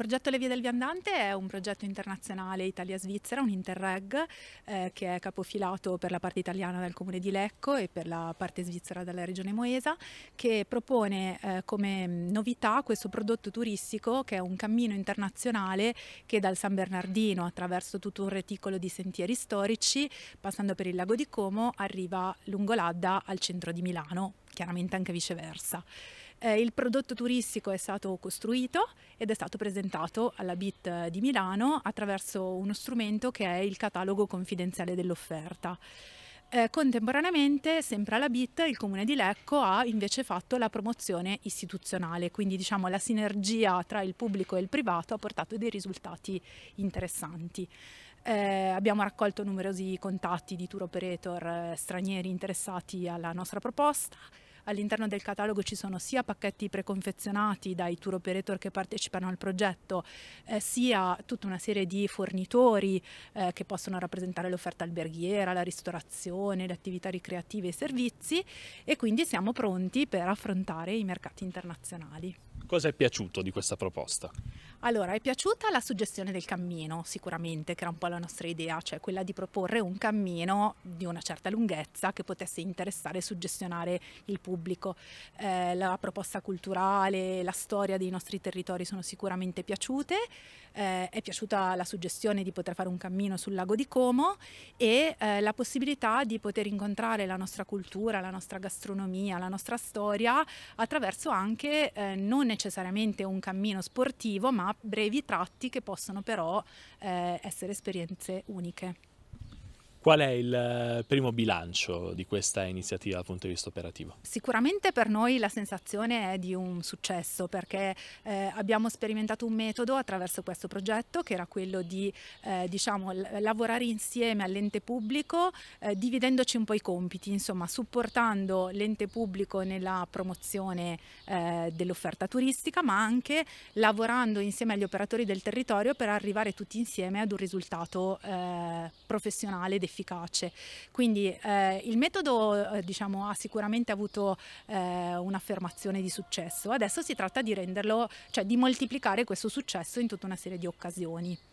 Il progetto Le Vie del Viandante è un progetto internazionale Italia-Svizzera, un interreg eh, che è capofilato per la parte italiana dal comune di Lecco e per la parte svizzera dalla regione Moesa, che propone eh, come novità questo prodotto turistico che è un cammino internazionale che dal San Bernardino attraverso tutto un reticolo di sentieri storici, passando per il lago di Como, arriva lungo l'Adda al centro di Milano, chiaramente anche viceversa. Eh, il prodotto turistico è stato costruito ed è stato presentato alla BIT eh, di Milano attraverso uno strumento che è il catalogo confidenziale dell'offerta. Eh, contemporaneamente, sempre alla BIT, il comune di Lecco ha invece fatto la promozione istituzionale, quindi diciamo la sinergia tra il pubblico e il privato ha portato dei risultati interessanti. Eh, abbiamo raccolto numerosi contatti di tour operator eh, stranieri interessati alla nostra proposta All'interno del catalogo ci sono sia pacchetti preconfezionati dai tour operator che partecipano al progetto, eh, sia tutta una serie di fornitori eh, che possono rappresentare l'offerta alberghiera, la ristorazione, le attività ricreative e i servizi e quindi siamo pronti per affrontare i mercati internazionali. Cosa è piaciuto di questa proposta? Allora, è piaciuta la suggestione del cammino, sicuramente, che era un po' la nostra idea, cioè quella di proporre un cammino di una certa lunghezza che potesse interessare e suggestionare il pubblico pubblico. Eh, la proposta culturale, la storia dei nostri territori sono sicuramente piaciute, eh, è piaciuta la suggestione di poter fare un cammino sul lago di Como e eh, la possibilità di poter incontrare la nostra cultura, la nostra gastronomia, la nostra storia attraverso anche eh, non necessariamente un cammino sportivo ma brevi tratti che possono però eh, essere esperienze uniche. Qual è il eh, primo bilancio di questa iniziativa dal punto di vista operativo? Sicuramente per noi la sensazione è di un successo perché eh, abbiamo sperimentato un metodo attraverso questo progetto che era quello di eh, diciamo, lavorare insieme all'ente pubblico eh, dividendoci un po' i compiti, insomma supportando l'ente pubblico nella promozione eh, dell'offerta turistica ma anche lavorando insieme agli operatori del territorio per arrivare tutti insieme ad un risultato eh, professionale ed efficace. Quindi eh, il metodo eh, diciamo, ha sicuramente avuto eh, un'affermazione di successo, adesso si tratta di renderlo, cioè di moltiplicare questo successo in tutta una serie di occasioni.